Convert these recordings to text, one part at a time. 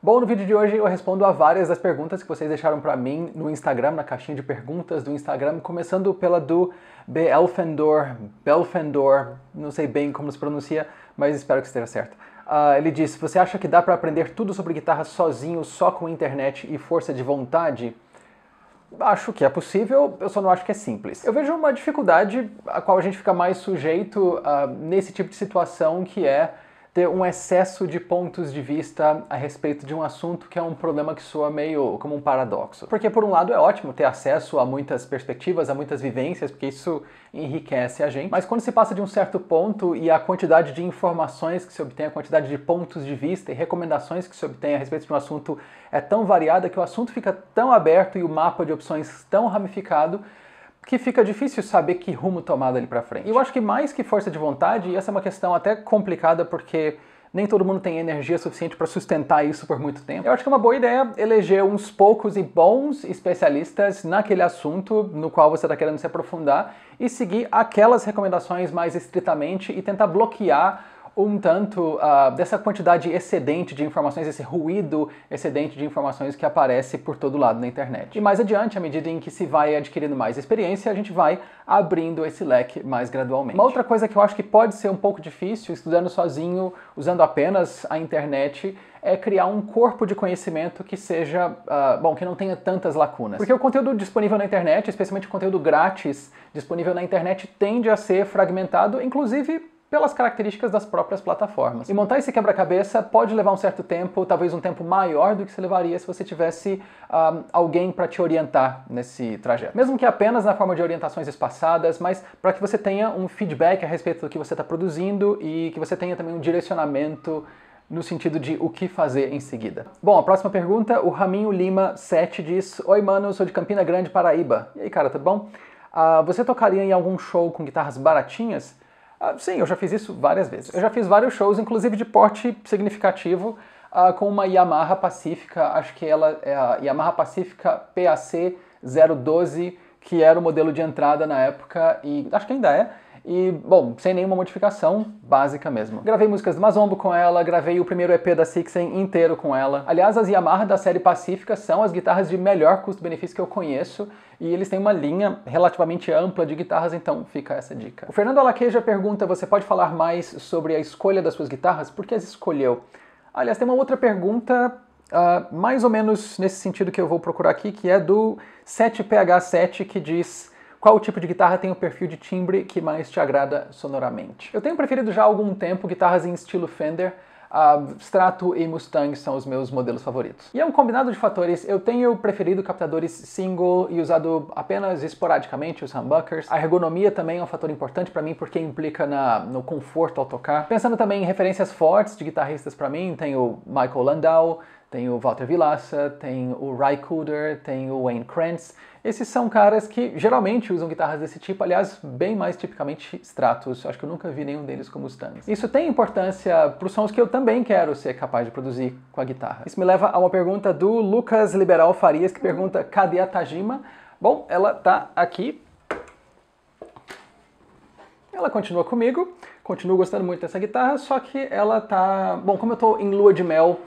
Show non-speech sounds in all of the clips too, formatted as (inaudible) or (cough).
Bom, no vídeo de hoje eu respondo a várias das perguntas que vocês deixaram para mim no Instagram, na caixinha de perguntas do Instagram, começando pela do Belfendor, Belfendor, não sei bem como se pronuncia, mas espero que esteja certo. Uh, ele disse: Você acha que dá para aprender tudo sobre guitarra sozinho, só com internet e força de vontade? Acho que é possível, eu só não acho que é simples. Eu vejo uma dificuldade a qual a gente fica mais sujeito uh, nesse tipo de situação que é ter um excesso de pontos de vista a respeito de um assunto que é um problema que soa meio como um paradoxo. Porque, por um lado, é ótimo ter acesso a muitas perspectivas, a muitas vivências, porque isso enriquece a gente, mas quando se passa de um certo ponto e a quantidade de informações que se obtém, a quantidade de pontos de vista e recomendações que se obtém a respeito de um assunto é tão variada que o assunto fica tão aberto e o mapa de opções tão ramificado que fica difícil saber que rumo tomar ali para frente. eu acho que mais que força de vontade, essa é uma questão até complicada porque nem todo mundo tem energia suficiente para sustentar isso por muito tempo. Eu acho que é uma boa ideia eleger uns poucos e bons especialistas naquele assunto no qual você está querendo se aprofundar e seguir aquelas recomendações mais estritamente e tentar bloquear um tanto uh, dessa quantidade excedente de informações, esse ruído excedente de informações que aparece por todo lado na internet. E mais adiante, à medida em que se vai adquirindo mais experiência, a gente vai abrindo esse leque mais gradualmente. Uma outra coisa que eu acho que pode ser um pouco difícil estudando sozinho, usando apenas a internet, é criar um corpo de conhecimento que seja, uh, bom, que não tenha tantas lacunas. Porque o conteúdo disponível na internet, especialmente o conteúdo grátis disponível na internet, tende a ser fragmentado, inclusive pelas características das próprias plataformas. E montar esse quebra-cabeça pode levar um certo tempo, talvez um tempo maior do que se levaria se você tivesse um, alguém para te orientar nesse trajeto. Mesmo que apenas na forma de orientações espaçadas, mas para que você tenha um feedback a respeito do que você está produzindo e que você tenha também um direcionamento no sentido de o que fazer em seguida. Bom, a próxima pergunta, o Raminho Lima 7 diz: Oi, mano, sou de Campina Grande, Paraíba. E aí, cara, tudo bom? Ah, você tocaria em algum show com guitarras baratinhas? Ah, sim, eu já fiz isso várias vezes. Eu já fiz vários shows, inclusive de porte significativo, ah, com uma Yamaha Pacifica, acho que ela é a Yamaha Pacifica PAC 012, que era o modelo de entrada na época e acho que ainda é. E, bom, sem nenhuma modificação, básica mesmo. Gravei músicas do Mazombo com ela, gravei o primeiro EP da Sixen inteiro com ela. Aliás, as Yamaha da série Pacífica são as guitarras de melhor custo-benefício que eu conheço e eles têm uma linha relativamente ampla de guitarras, então fica essa dica. O Fernando Alaqueja pergunta: você pode falar mais sobre a escolha das suas guitarras? Por que as escolheu? Aliás, tem uma outra pergunta uh, mais ou menos nesse sentido que eu vou procurar aqui, que é do 7PH7, que diz qual tipo de guitarra tem o perfil de timbre que mais te agrada sonoramente. Eu tenho preferido já há algum tempo guitarras em estilo Fender, Uh, Strato e Mustang são os meus modelos favoritos. E é um combinado de fatores, eu tenho preferido captadores single e usado apenas esporadicamente os humbuckers. A ergonomia também é um fator importante para mim porque implica na, no conforto ao tocar. Pensando também em referências fortes de guitarristas para mim, tenho Michael Landau, tem o Walter Vilaça, tem o Ry Cooder, tem o Wayne Krantz. Esses são caras que geralmente usam guitarras desse tipo, aliás, bem mais tipicamente Stratos. Acho que eu nunca vi nenhum deles como Mustangs. Isso tem importância para os sons que eu também quero ser capaz de produzir com a guitarra. Isso me leva a uma pergunta do Lucas Liberal Farias, que pergunta, cadê a Tajima? Bom, ela tá aqui. Ela continua comigo, continuo gostando muito dessa guitarra, só que ela tá... Bom, como eu tô em lua de mel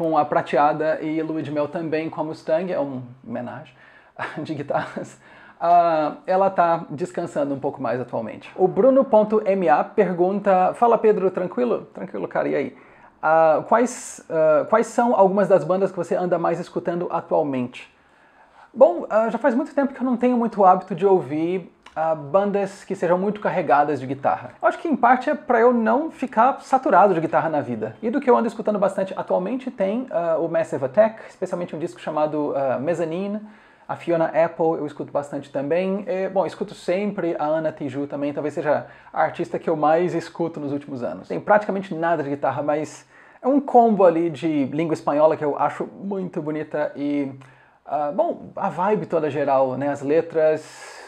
com a Prateada e Lua de Mel também com a Mustang, é um homenagem (laughs) de guitarras. Uh, ela está descansando um pouco mais atualmente. O Bruno.ma pergunta: Fala Pedro, tranquilo? Tranquilo, cara, e aí? Uh, quais, uh, quais são algumas das bandas que você anda mais escutando atualmente? Bom, já faz muito tempo que eu não tenho muito hábito de ouvir a bandas que sejam muito carregadas de guitarra. acho que em parte é para eu não ficar saturado de guitarra na vida. E do que eu ando escutando bastante atualmente tem uh, o Massive Attack, especialmente um disco chamado uh, Mezzanine, a Fiona Apple eu escuto bastante também. E, bom, escuto sempre a Ana Tiju também, talvez seja a artista que eu mais escuto nos últimos anos. Tem praticamente nada de guitarra, mas é um combo ali de língua espanhola que eu acho muito bonita e. Uh, bom, a vibe toda geral, né? As letras,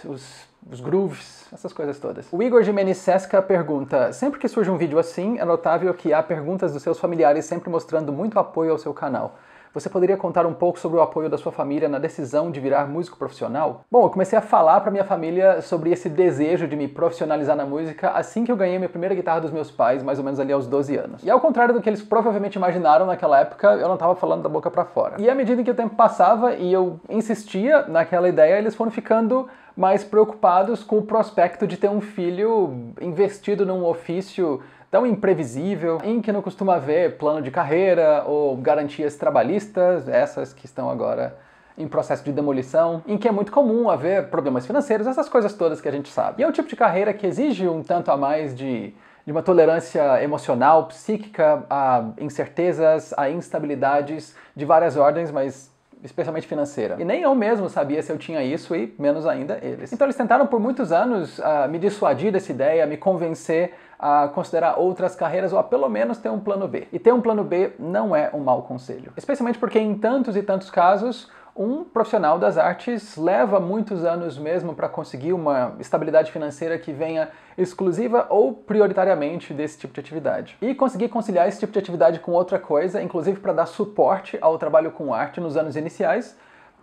os os hum. grooves, essas coisas todas. O Igor Jimenez pergunta: Sempre que surge um vídeo assim, é notável que há perguntas dos seus familiares sempre mostrando muito apoio ao seu canal. Você poderia contar um pouco sobre o apoio da sua família na decisão de virar músico profissional? Bom, eu comecei a falar para minha família sobre esse desejo de me profissionalizar na música assim que eu ganhei minha primeira guitarra dos meus pais, mais ou menos ali aos 12 anos. E ao contrário do que eles provavelmente imaginaram naquela época, eu não estava falando da boca para fora. E à medida que o tempo passava e eu insistia naquela ideia, eles foram ficando mais preocupados com o prospecto de ter um filho investido num ofício tão imprevisível, em que não costuma haver plano de carreira ou garantias trabalhistas, essas que estão agora em processo de demolição, em que é muito comum haver problemas financeiros, essas coisas todas que a gente sabe. E é um tipo de carreira que exige um tanto a mais de, de uma tolerância emocional, psíquica, a incertezas, a instabilidades de várias ordens, mas especialmente financeira. E nem eu mesmo sabia se eu tinha isso e menos ainda eles. Então eles tentaram por muitos anos uh, me dissuadir dessa ideia, me convencer a considerar outras carreiras ou a pelo menos ter um plano B. E ter um plano B não é um mau conselho, especialmente porque em tantos e tantos casos um profissional das artes leva muitos anos mesmo para conseguir uma estabilidade financeira que venha exclusiva ou prioritariamente desse tipo de atividade. E conseguir conciliar esse tipo de atividade com outra coisa, inclusive para dar suporte ao trabalho com arte nos anos iniciais,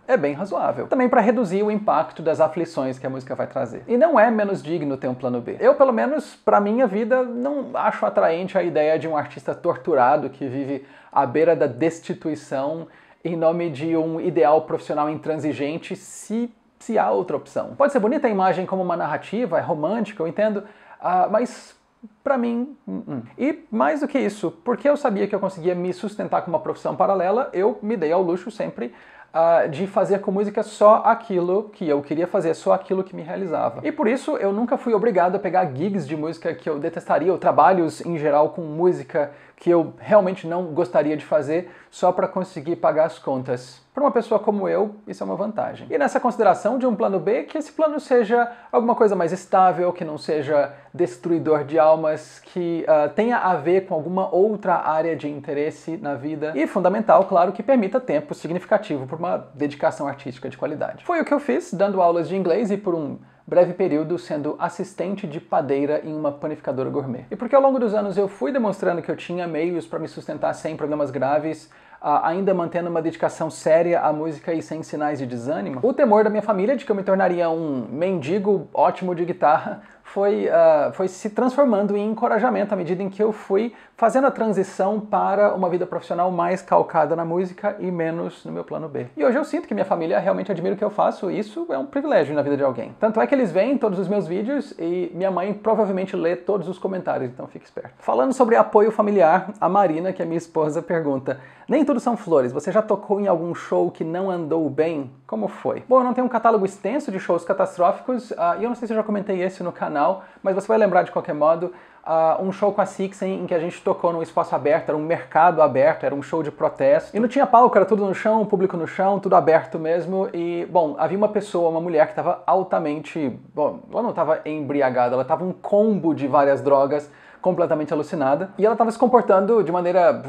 é bem razoável. Também para reduzir o impacto das aflições que a música vai trazer. E não é menos digno ter um plano B. Eu, pelo menos, para minha vida, não acho atraente a ideia de um artista torturado que vive à beira da destituição em nome de um ideal profissional intransigente, se, se há outra opção. Pode ser bonita a imagem como uma narrativa, é romântica, eu entendo, uh, mas para mim. Uh -uh. E mais do que isso, porque eu sabia que eu conseguia me sustentar com uma profissão paralela, eu me dei ao luxo sempre Uh, de fazer com música só aquilo que eu queria fazer, só aquilo que me realizava. E por isso eu nunca fui obrigado a pegar gigs de música que eu detestaria, ou trabalhos em geral com música que eu realmente não gostaria de fazer só para conseguir pagar as contas. Para uma pessoa como eu, isso é uma vantagem. E nessa consideração de um plano B, que esse plano seja alguma coisa mais estável, que não seja destruidor de almas, que uh, tenha a ver com alguma outra área de interesse na vida e, fundamental, claro, que permita tempo significativo para uma dedicação artística de qualidade. Foi o que eu fiz, dando aulas de inglês e por um breve período sendo assistente de padeira em uma panificadora gourmet. E porque ao longo dos anos eu fui demonstrando que eu tinha meios para me sustentar sem problemas graves, ainda mantendo uma dedicação séria à música e sem sinais de desânimo, o temor da minha família de que eu me tornaria um mendigo ótimo de guitarra foi, uh, foi se transformando em encorajamento à medida em que eu fui fazendo a transição para uma vida profissional mais calcada na música e menos no meu plano B. E hoje eu sinto que minha família realmente admira o que eu faço, e isso é um privilégio na vida de alguém. Tanto é que eles veem todos os meus vídeos e minha mãe provavelmente lê todos os comentários, então fique esperto. Falando sobre apoio familiar, a Marina, que é minha esposa, pergunta: nem tudo são flores. Você já tocou em algum show que não andou bem? Como foi? Bom, eu não tenho um catálogo extenso de shows catastróficos, uh, e eu não sei se eu já comentei esse no canal, mas você vai lembrar de qualquer modo. Uh, um show com a Sixen em que a gente tocou num espaço aberto, era um mercado aberto, era um show de protesto. E não tinha palco, era tudo no chão, público no chão, tudo aberto mesmo. E, bom, havia uma pessoa, uma mulher que estava altamente. Bom, ela não estava embriagada, ela estava um combo de várias drogas completamente alucinada, e ela estava se comportando de maneira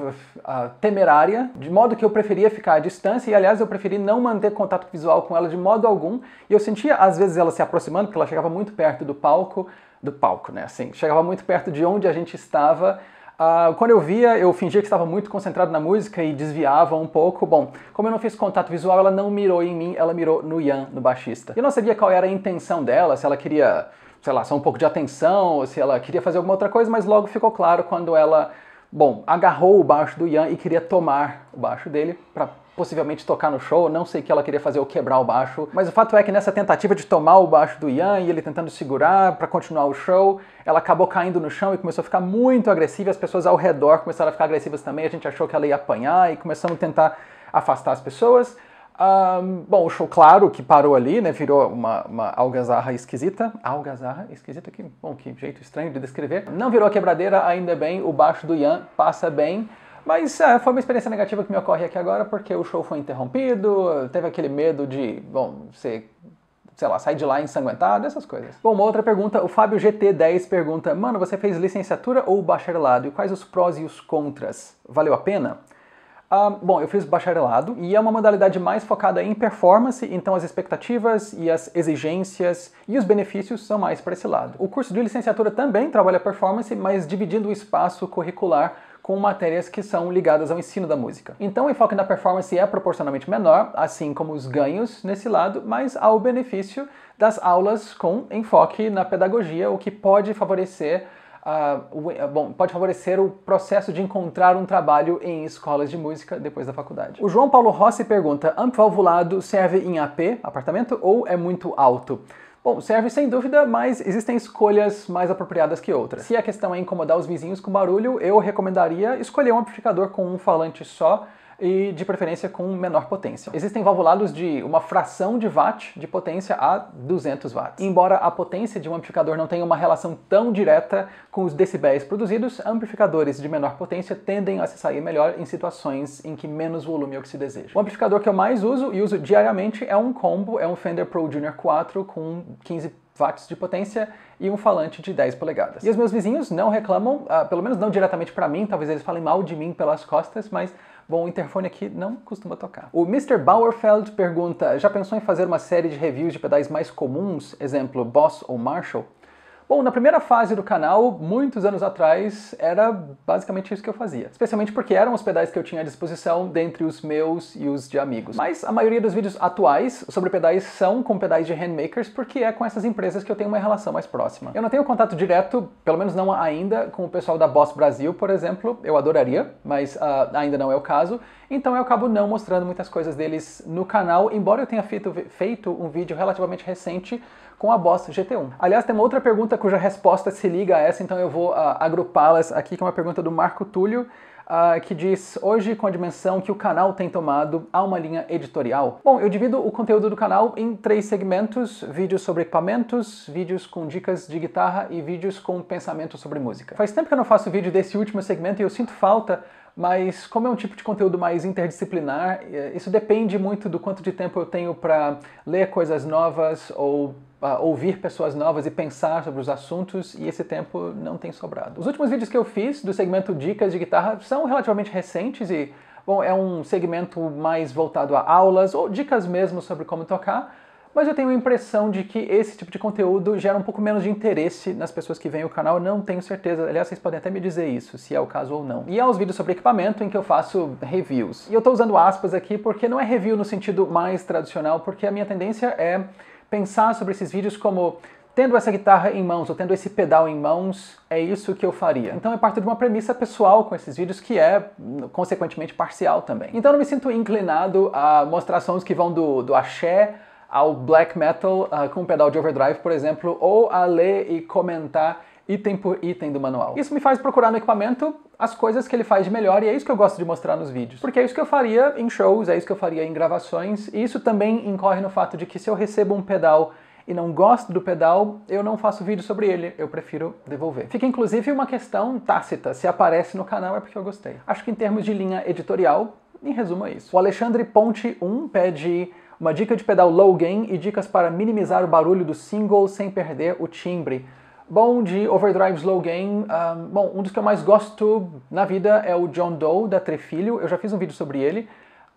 uh, temerária, de modo que eu preferia ficar à distância, e aliás eu preferi não manter contato visual com ela de modo algum, e eu sentia às vezes ela se aproximando, porque ela chegava muito perto do palco, do palco, né, assim, chegava muito perto de onde a gente estava, Uh, quando eu via, eu fingia que estava muito concentrado na música e desviava um pouco. Bom, como eu não fiz contato visual, ela não mirou em mim, ela mirou no Ian, no baixista. Eu não sabia qual era a intenção dela, se ela queria sei lá, só um pouco de atenção, ou se ela queria fazer alguma outra coisa, mas logo ficou claro quando ela, bom, agarrou o baixo do Ian e queria tomar o baixo dele para possivelmente tocar no show, não sei o que ela queria fazer ou quebrar o baixo, mas o fato é que nessa tentativa de tomar o baixo do Ian e ele tentando segurar para continuar o show, ela acabou caindo no chão e começou a ficar muito agressiva, as pessoas ao redor começaram a ficar agressivas também, a gente achou que ela ia apanhar e começamos a tentar afastar as pessoas. Um, bom, o show, claro, que parou ali, né? Virou uma, uma algazarra esquisita. Algazarra esquisita, que, bom, que jeito estranho de descrever. Não virou quebradeira, ainda é bem, o baixo do Ian passa bem. Mas uh, foi uma experiência negativa que me ocorre aqui agora, porque o show foi interrompido, teve aquele medo de, bom, ser sei lá, sai de lá ensanguentado, essas coisas. Bom, uma outra pergunta, o Fábio GT10 pergunta: "Mano, você fez licenciatura ou bacharelado e quais os prós e os contras? Valeu a pena?" Ah, bom, eu fiz bacharelado e é uma modalidade mais focada em performance, então as expectativas e as exigências e os benefícios são mais para esse lado. O curso de licenciatura também trabalha performance, mas dividindo o espaço curricular com matérias que são ligadas ao ensino da música. Então o enfoque na performance é proporcionalmente menor, assim como os ganhos nesse lado, mas há o benefício das aulas com enfoque na pedagogia, o que pode favorecer uh, bom, pode favorecer o processo de encontrar um trabalho em escolas de música depois da faculdade. O João Paulo Rossi pergunta: amplo valvulado serve em AP, apartamento, ou é muito alto? Bom, serve sem dúvida, mas existem escolhas mais apropriadas que outras. Se a questão é incomodar os vizinhos com barulho, eu recomendaria escolher um amplificador com um falante só, e de preferência com menor potência. Existem valvulados de uma fração de watt de potência a 200 watts. Embora a potência de um amplificador não tenha uma relação tão direta com os decibéis produzidos, amplificadores de menor potência tendem a se sair melhor em situações em que menos volume é o que se deseja. O amplificador que eu mais uso e uso diariamente é um combo, é um Fender Pro Junior 4 com 15 watts de potência e um falante de 10 polegadas. E os meus vizinhos não reclamam, uh, pelo menos não diretamente para mim, talvez eles falem mal de mim pelas costas, mas Bom, o interfone aqui não costuma tocar. O Mr. Bauerfeld pergunta: já pensou em fazer uma série de reviews de pedais mais comuns, exemplo Boss ou Marshall? Bom, na primeira fase do canal, muitos anos atrás, era basicamente isso que eu fazia. Especialmente porque eram os pedais que eu tinha à disposição dentre os meus e os de amigos. Mas a maioria dos vídeos atuais sobre pedais são com pedais de handmakers, porque é com essas empresas que eu tenho uma relação mais próxima. Eu não tenho contato direto, pelo menos não ainda, com o pessoal da Boss Brasil, por exemplo. Eu adoraria, mas uh, ainda não é o caso. Então eu acabo não mostrando muitas coisas deles no canal, embora eu tenha feito, feito um vídeo relativamente recente com a Boss GT1. Aliás, tem uma outra pergunta cuja resposta se liga a essa, então eu vou uh, agrupá-las aqui, que é uma pergunta do Marco Túlio. Uh, que diz hoje com a dimensão que o canal tem tomado há uma linha editorial. Bom, eu divido o conteúdo do canal em três segmentos: vídeos sobre equipamentos, vídeos com dicas de guitarra e vídeos com pensamento sobre música. Faz tempo que eu não faço vídeo desse último segmento e eu sinto falta. Mas como é um tipo de conteúdo mais interdisciplinar, eh, isso depende muito do quanto de tempo eu tenho para ler coisas novas ou ouvir pessoas novas e pensar sobre os assuntos e esse tempo não tem sobrado. Os últimos vídeos que eu fiz do segmento Dicas de Guitarra são relativamente recentes e, bom, é um segmento mais voltado a aulas ou dicas mesmo sobre como tocar, mas eu tenho a impressão de que esse tipo de conteúdo gera um pouco menos de interesse nas pessoas que veem o canal, não tenho certeza. Aliás, vocês podem até me dizer isso, se é o caso ou não. E há os vídeos sobre equipamento em que eu faço reviews. E eu estou usando aspas aqui porque não é review no sentido mais tradicional, porque a minha tendência é pensar sobre esses vídeos como tendo essa guitarra em mãos ou tendo esse pedal em mãos, é isso que eu faria. Então é parte de uma premissa pessoal com esses vídeos que é, consequentemente, parcial também. Então eu não me sinto inclinado a mostrar sons que vão do, do axé ao black metal uh, com um pedal de overdrive, por exemplo, ou a ler e comentar item por item do manual. Isso me faz procurar no equipamento as coisas que ele faz de melhor e é isso que eu gosto de mostrar nos vídeos. Porque é isso que eu faria em shows, é isso que eu faria em gravações e isso também incorre no fato de que se eu recebo um pedal e não gosto do pedal, eu não faço vídeo sobre ele, eu prefiro devolver. Fica inclusive uma questão tácita, se aparece no canal é porque eu gostei. Acho que em termos de linha editorial, em resumo é isso. O Alexandre Ponte 1 pede uma dica de pedal low gain e dicas para minimizar o barulho do single sem perder o timbre. Bom, de Overdrive Slow Game, um, bom, um dos que eu mais gosto na vida é o John Doe, da Trefilho, eu já fiz um vídeo sobre ele.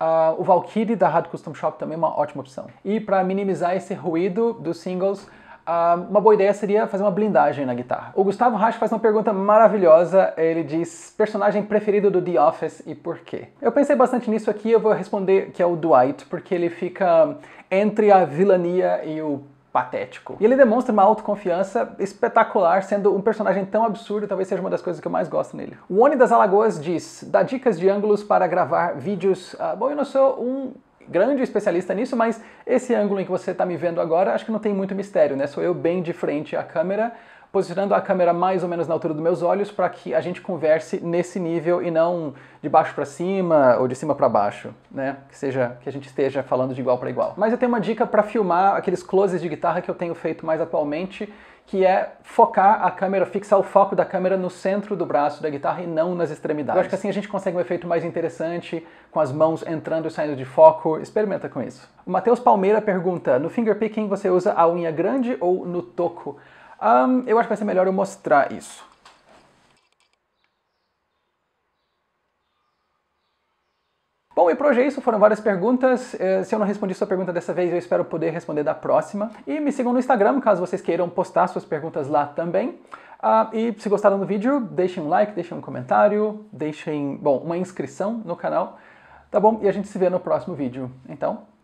Uh, o Valkyrie, da Hard Custom Shop, também é uma ótima opção. E para minimizar esse ruído dos singles, uh, uma boa ideia seria fazer uma blindagem na guitarra. O Gustavo Rasch faz uma pergunta maravilhosa, ele diz, personagem preferido do The Office e por quê? Eu pensei bastante nisso aqui, eu vou responder que é o Dwight, porque ele fica entre a vilania e o patético. E ele demonstra uma autoconfiança espetacular, sendo um personagem tão absurdo, talvez seja uma das coisas que eu mais gosto nele. O Oni das Alagoas diz: dá dicas de ângulos para gravar vídeos. Ah, bom, eu não sou um grande especialista nisso, mas esse ângulo em que você está me vendo agora, acho que não tem muito mistério, né? Sou eu bem de frente à câmera, posicionando a câmera mais ou menos na altura dos meus olhos para que a gente converse nesse nível e não de baixo para cima ou de cima para baixo, né? Que seja que a gente esteja falando de igual para igual. Mas eu tenho uma dica para filmar aqueles closes de guitarra que eu tenho feito mais atualmente, que é focar a câmera, fixar o foco da câmera no centro do braço da guitarra e não nas extremidades. Eu acho que assim a gente consegue um efeito mais interessante, com as mãos entrando e saindo de foco. Experimenta com isso. O Matheus Palmeira pergunta: no fingerpicking você usa a unha grande ou no toco? Um, eu acho que vai ser melhor eu mostrar isso. Bom, e por hoje é isso. Foram várias perguntas. Eh, se eu não respondi sua pergunta dessa vez, eu espero poder responder da próxima. E me sigam no Instagram, caso vocês queiram postar suas perguntas lá também. Ah, e se gostaram do vídeo, deixem um like, deixem um comentário, deixem, bom, uma inscrição no canal. Tá bom? E a gente se vê no próximo vídeo. Então,